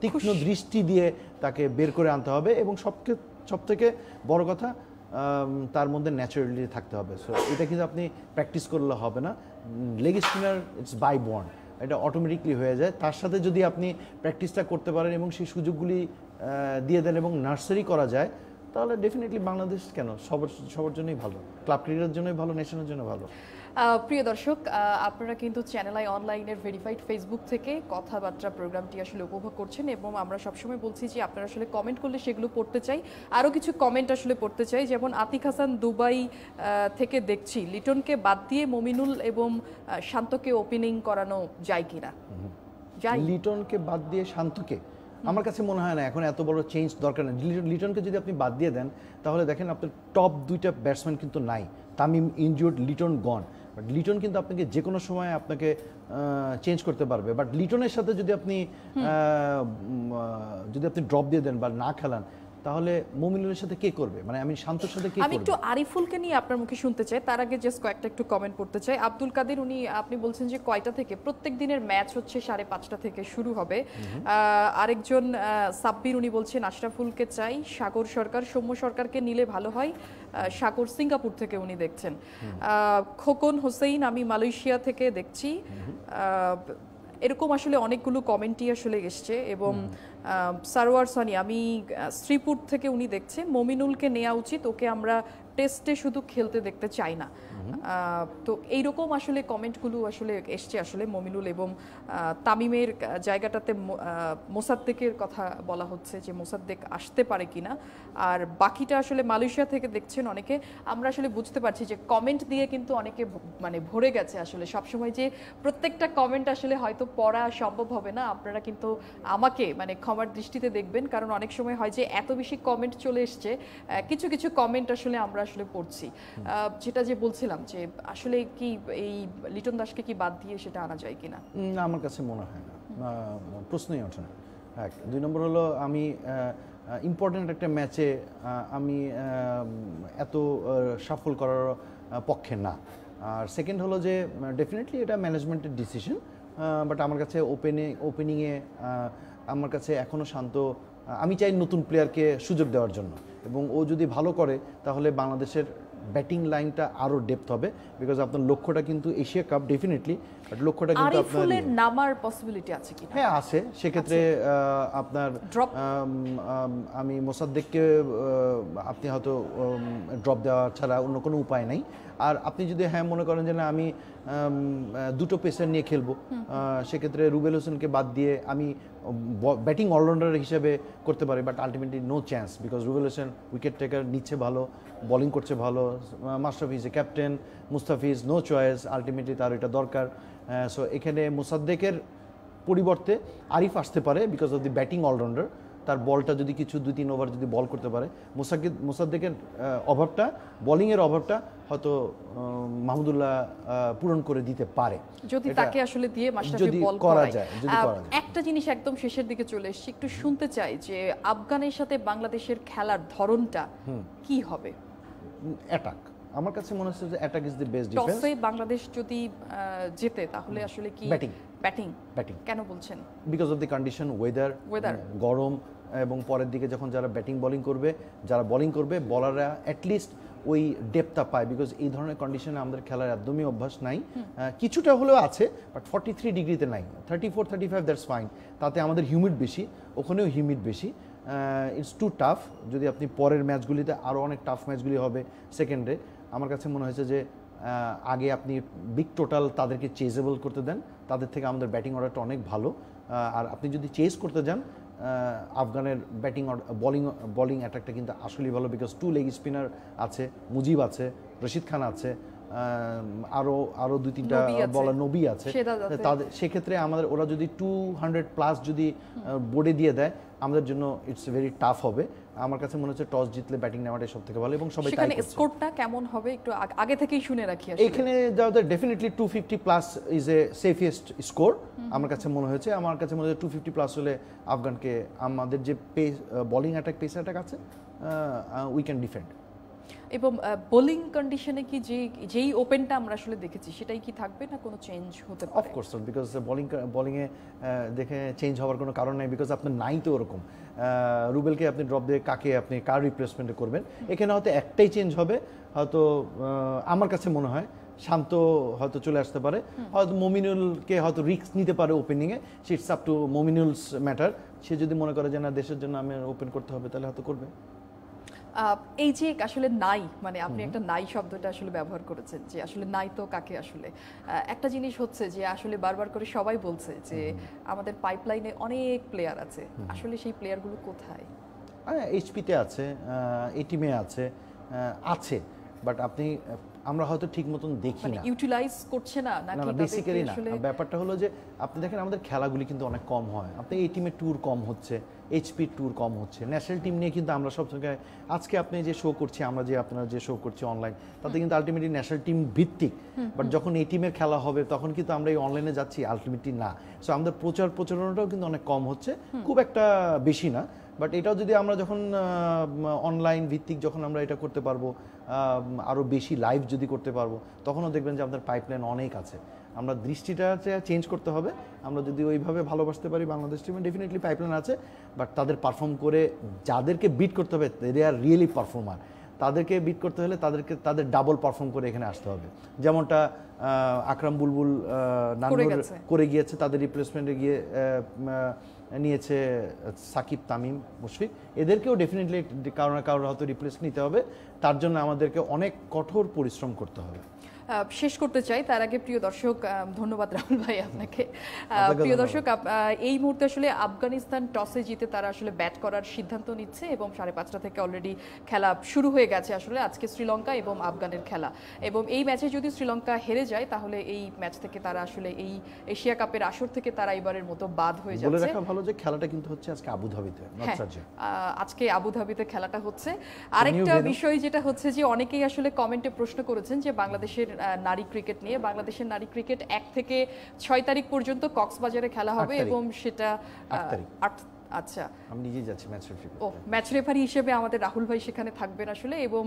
A: তীক্ষ্ণ দৃষ্টি দিয়ে তাকে বের করে আনতে হবে এবং সবকে সব থেকে বড় কথা তার মধ্যে ন্যাচারালি থাকতে হবে সো এটা কিন্তু আপনি প্র্যাকটিস করলে হবে না লেগ স্পিনার ইটস বাই বন্ড এটা অটোমেটিকলি হয়ে যায় তার সাথে যদি আপনি প্র্যাকটিসটা করতে পারেন এবং সেই সুযোগগুলি দিয়ে দেন এবং নার্সারি করা যায় তাহলে ডেফিনেটলি বাংলাদেশ কেন সবার সবার জন্যই ভালো ক্লাব ক্রিকেটের জন্যই ভালো নেশনের জন্য ভালো
B: প্রিয় দর্শক আপনারা কিন্তু চ্যানেল আই অনলাইনের ভেরিফাইড ফেসবুক থেকে কথাবার্তা প্রোগ্রামটি আসলে উপভোগ করছেন এবং আমরা সবসময় বলছি যে আপনারা আসলে কমেন্ট করলে সেগুলো পড়তে চাই আরও কিছু কমেন্ট আসলে পড়তে চাই যেমন আতিক হাসান দুবাই থেকে দেখছি লিটনকে বাদ দিয়ে মমিনুল এবং শান্তকে ওপেনিং করানো যায় কিনা যাই
A: লিটনকে বাদ দিয়ে শান্তকে আমার কাছে মনে হয় না এখন এত বড় চেঞ্জ দরকার না লিটনকে যদি আপনি বাদ দিয়ে দেন তাহলে দেখেন আপনার টপ দুইটা ব্যাটসম্যান কিন্তু নাই Tamim injured Liton gone but Liton কিন্তু আপনাকে যে কোনো সময় আপনাকে চেঞ্জ করতে পারবে বাট লিটনের সাথে যদি আপনি যদি আপনি ড্রপ দিয়ে দেন বা না খেলান তাহলে মুমিনুলের সাথে কে করবে মানে আমি শান্তর সাথে কে করবে আমি একটু
B: আরিফুলকে নিয়ে আপনার মুখে শুনতে চাই তার আগে জাস্ট কয়েকটা একটু কমেন্ট করতে চাই আব্দুল কাদের উনি আপনি বলছেন যে কয়টা থেকে প্রত্যেক দিনের ম্যাচ হচ্ছে সাড়ে পাঁচটা থেকে শুরু হবে আরেকজন সাব্বির উনি বলছেন আশরাফুলকে চাই সাগর সরকার সৌম্য সরকারকে নিলে ভালো হয় সাকর সিঙ্গাপুর থেকে উনি দেখছেন খোকন হোসেন আমি মালয়েশিয়া থেকে দেখছি এরকম আসলে অনেকগুলো কমেন্টই আসলে এসছে এবং সারোয়ার সনি আমি শ্রীপুর থেকে উনি দেখছে মমিনুলকে নেওয়া উচিত ওকে আমরা টেস্টে শুধু খেলতে দেখতে চাই না তো এইরকম আসলে কমেন্টগুলো আসলে এসছে আসলে মমিনুল এবং তামিমের জায়গাটাতে মোসাদ্দেকের কথা বলা হচ্ছে যে মোসাদ্দেক আসতে পারে কিনা আর বাকিটা আসলে মালয়েশিয়া থেকে দেখছেন অনেকে আমরা আসলে বুঝতে পারছি যে কমেন্ট দিয়ে কিন্তু অনেকে মানে ভরে গেছে আসলে সবসময় যে প্রত্যেকটা কমেন্ট আসলে হয়তো পড়া সম্ভব হবে না আপনারা কিন্তু আমাকে মানে ক্ষমার দৃষ্টিতে দেখবেন কারণ অনেক সময় হয় যে এত বেশি কমেন্ট চলে এসছে কিছু কিছু কমেন্ট আসলে আমরা আসলে পড়ছি যেটা যে বলছিলাম বলছিলাম যে আসলে কি এই লিটন দাসকে কি বাদ দিয়ে সেটা আনা যায় কিনা
A: না আমার কাছে মনে হয় না প্রশ্নই ওঠে না এক দুই নম্বর হলো আমি ইম্পর্ট্যান্ট একটা ম্যাচে আমি এত সাফল করার পক্ষে না আর সেকেন্ড হলো যে ডেফিনেটলি এটা ম্যানেজমেন্টের ডিসিশন বাট আমার কাছে ওপেনে ওপেনিংয়ে আমার কাছে এখনও শান্ত আমি চাই নতুন প্লেয়ারকে সুযোগ দেওয়ার জন্য এবং ও যদি ভালো করে তাহলে বাংলাদেশের ব্যাটিং লাইনটা আরো ডেপথ হবে বিকজ আপনার লক্ষ্যটা কিন্তু এশিয়া কাপ ডেফিনেটলি বাট লক্ষ্যটা কিন্তু আপনার
B: নামার পসিবিলিটি আছে কি
A: হ্যাঁ আছে সেক্ষেত্রে আপনার আমি মোসাদ্দেককে আপনি হয়তো ড্রপ দেওয়া ছাড়া অন্য কোনো উপায় নাই আর আপনি যদি হ্যাঁ মনে করেন যে না আমি দুটো পেসার নিয়ে খেলবো সেক্ষেত্রে রুবেল হোসেনকে বাদ দিয়ে আমি ব্যাটিং অলরাউন্ডার হিসেবে করতে পারি but ultimately no chance because Rubel Hossain wicket taker নিচ্ছে ভালো বলিং করছে ভালো মাস্টারফিজ এ captain Mustafiz no choice ultimately তার এটা দরকার সো এখানে মোসাদ্দেকের পরিবর্তে আরিফ আসতে পারে because of the batting allrounder তার বলটা যদি কিছু দুই তিন ওভার যদি বল করতে পারে মোসাকিদ মোসাদ্দেকের অভাবটা বলিংয়ের অভাবটা হয়তো মাহমুদুল্লাহ পূরণ করে দিতে পারে যদি তাকে
B: আসলে দিয়ে যদি করা যায় যদি করা যায় একটা জিনিস একদম শেষের দিকে চলে এসছি একটু শুনতে চাই যে আফগানের সাথে বাংলাদেশের খেলার ধরনটা কি হবে
A: অ্যাটাক আমার কাছে মনে হচ্ছে যে attack is the best defence টসে
B: বাংলাদেশ যদি জেতে তাহলে আসলে কি ব্যাটিং ব্যাটিং ব্যাটিং কেন বলছেন
A: because of the condition weather weather গরম এবং পরের দিকে যখন যারা ব্যাটিং বলিং করবে যারা বলিং করবে বলাররা অ্যাটলিস্ট ওই ডেপটা পায় বিকজ এই ধরনের কন্ডিশনে আমাদের খেলার একদমই অভ্যাস নাই কিছুটা হলেও আছে বাট ফর্টি থ্রি ডিগ্রিতে নাই thirty four thirty five that's fine তাতে আমাদের হিউমিড বেশি ওখানেও হিউমিড বেশি ইটস টু টাফ যদি আপনি পরের ম্যাচগুলিতে আরও অনেক টাফ ম্যাচগুলি হবে সেকেন্ডে আমার কাছে মনে হয়েছে যে আগে আপনি বিগ টোটাল তাদেরকে চেজেবল করতে দেন তাদের থেকে আমাদের ব্যাটিং অর্ডারটা অনেক ভালো আর আপনি যদি চেজ করতে যান আফগানের ব্যাটিং বলিং বলিং অ্যাটাকটা কিন্তু আসলেই ভালো বিকজ টু লেগ স্পিনার আছে মুজিব আছে রশিদ খান আছে আরও আরও দুই তিনটা বলার নবী আছে তাদের সেক্ষেত্রে আমাদের ওরা যদি টু হান্ড্রেড প্লাস যদি বোর্ডে দিয়ে দেয় আমাদের জন্য ইটস ভেরি টাফ হবে আমার কাছে মনে হচ্ছে টস জিতলে ব্যাটিং নেওয়াটাই সব থেকে ভালো এবং সবাই সেখানে
B: স্কোরটা কেমন হবে একটু আগে থেকেই শুনে রাখি এখানে
A: যাদের definitely 250 plus is a safest score আমার কাছে মনে হয়েছে আমার কাছে মনে হচ্ছে 250 প্লাস হলে আফগানকে আমাদের যে pace bowling attack pace attack আছে উই ক্যান ডিফেন্ড
B: এবং বোলিং কন্ডিশনে কি যে যেই ওপেনটা আমরা আসলে দেখেছি সেটাই কি থাকবে না কোনো চেঞ্জ হতে পারে
A: অফকোর্স বিকজ বোলিং বোলিংয়ে দেখে চেঞ্জ হওয়ার কোনো কারণ নাই বিকজ আপনার নাই তো ওরকম রুবেলকে আপনি ড্রপ দিয়ে কাকে আপনি কার রিপ্লেসমেন্টে করবেন এখানে হয়তো একটাই চেঞ্জ হবে হয়তো আমার কাছে মনে হয় শান্ত হয়তো চলে আসতে পারে হয়তো মমিনুলকে হয়তো রিক্স নিতে পারে ওপেনিংয়ে sits up to Mominul's matter সে যদি মনে করে যে না দেশের জন্য আমি ওপেন করতে
B: হবে তাহলে হয়তো করবে এই যে আসলে নাই মানে আপনি একটা নাই শব্দটা আসলে ব্যবহার করেছেন যে আসলে নাই তো কাকে আসলে একটা জিনিস হচ্ছে যে আসলে বারবার করে সবাই বলছে যে আমাদের পাইপলাইনে অনেক প্লেয়ার আছে আসলে সেই প্লেয়ারগুলো কোথায়
A: এইচপিতে আছে এটিমে আছে আছে বাট আপনি আমরা হয়তো ঠিক মতন দেখি মানে না
B: ইউটিলাইজ করছে না না বেসিক্যালি না
A: ব্যাপারটা হলো যে আপনি দেখেন আমাদের খেলাগুলি কিন্তু অনেক কম হয় আপনি এই টিমে ট্যুর কম হচ্ছে এইচপি ট্যুর কম হচ্ছে ন্যাশনাল টিম নিয়ে কিন্তু আমরা সবসময় আজকে আপনি যে শো করছি আমরা যে আপনারা যে শো করছি অনলাইন তাতে কিন্তু আলটিমেটলি ন্যাশনাল টিম ভিত্তিক বাট যখন এই টিমের খেলা হবে তখন কিন্তু আমরা এই অনলাইনে যাচ্ছি আলটিমেটলি না সো আমাদের প্রচার প্রচারণাটাও কিন্তু অনেক কম হচ্ছে খুব একটা বেশি না বাট এটাও যদি আমরা যখন অনলাইন ভিত্তিক যখন আমরা এটা করতে পারবো আরও বেশি লাইভ যদি করতে পারবো তখনও দেখবেন যে আমাদের পাইপলাইন অনেক আছে আমরা দৃষ্টিটা চেঞ্জ করতে হবে আমরা যদি ওইভাবে ভালোবাসতে পারি বাংলাদেশ টিমে ডেফিনেটলি পাইপলাইন আছে বাট তাদের পারফর্ম করে যাদেরকে বিট করতে হবে দে আর রিয়েলি পারফর্মার তাদেরকে বিট করতে হলে তাদেরকে তাদের ডাবল পারফর্ম করে এখানে আসতে হবে যেমনটা আকরাম বুলবুল করে গিয়েছে তাদের রিপ্লেসমেন্টে গিয়ে নিয়েছে সাকিব তামিম মুশফিক এদেরকেও ডেফিনেটলি কারো না কারোর হয়তো রিপ্লেস নিতে হবে তার জন্য আমাদেরকে অনেক কঠোর পরিশ্রম করতে হবে
B: শেষ করতে চাই তার আগে প্রিয় দর্শক ধন্যবাদ রাহুল ভাই আপনাকে প্রিয় দর্শক এই মুহূর্তে আসলে আফগানিস্তান টসে জিতে তারা আসলে ব্যাট করার সিদ্ধান্ত নিচ্ছে এবং সাড়ে পাঁচটা থেকে অলরেডি খেলা শুরু হয়ে গেছে আসলে আজকে শ্রীলঙ্কা এবং আফগানের খেলা এবং এই ম্যাচে যদি শ্রীলঙ্কা হেরে যায় তাহলে এই ম্যাচ থেকে তারা আসলে এই এশিয়া কাপের আসর থেকে তারা এবারের মতো বাদ হয়ে যাচ্ছে রাখা
A: ভালো যে খেলাটা কিন্তু হচ্ছে আজকে আবুধাবিতে হ্যাঁ,
B: আজকে আবুধাবিতে খেলাটা হচ্ছে আরেকটা বিষয় যেটা হচ্ছে যে অনেকেই আসলে কমেন্টে প্রশ্ন করেছেন যে বাংলাদেশের নারী ক্রিকেট নিয়ে বাংলাদেশের নারী ক্রিকেট এক থেকে ছয় তারিখ পর্যন্ত কক্সবাজারে খেলা হবে এবং সেটা আচ্ছা। ও ম্যাচ রেফারি হিসেবে আমাদের রাহুল ভাই সেখানে থাকবেন আসলে এবং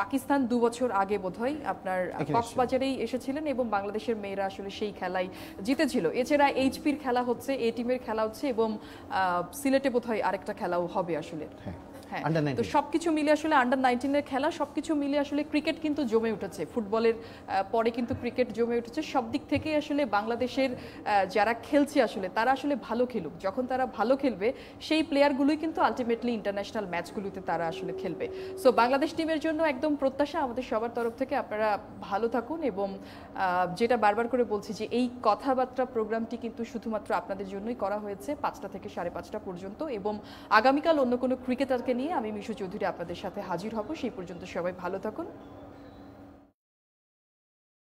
B: পাকিস্তান দু বছর আগে আপনার কক্সবাজারেই এসেছিলেন এবং বাংলাদেশের মেয়েরা আসলে সেই জিতেছিল এছাড়া খেলা হচ্ছে এ টিমের খেলা হচ্ছে এবং সিলেটে আরেকটা খেলাও হবে আসলে হ্যাঁ। হ্যাঁ, তো সবকিছু মিলে আসলে আন্ডার নাইনটিনের খেলা সবকিছু মিলে আসলে ক্রিকেট কিন্তু জমে উঠেছে ফুটবলের পরে কিন্তু ক্রিকেট জমে উঠেছে সব দিক থেকেই আসলে বাংলাদেশের যারা খেলছে আসলে তারা আসলে ভালো খেলুক যখন তারা ভালো খেলবে সেই প্লেয়ারগুলোই কিন্তু আলটিমেটলি ইন্টারন্যাশনাল ম্যাচগুলোতে তারা আসলে খেলবে সো বাংলাদেশ টিমের জন্য একদম প্রত্যাশা আমাদের সবার তরফ থেকে আপনারা ভালো থাকুন এবং যেটা বারবার করে বলছি যে এই কথাবার্তা প্রোগ্রামটি কিন্তু শুধুমাত্র আপনাদের জন্যই করা হয়েছে পাঁচটা থেকে সাড়ে পাঁচটা পর্যন্ত এবং আগামীকাল অন্য কোনো ক্রিকেটারকে নিয়ে আমি মিশু চৌধুরী আপনাদের সাথে হাজির হব সেই পর্যন্ত সবাই ভালো থাকুন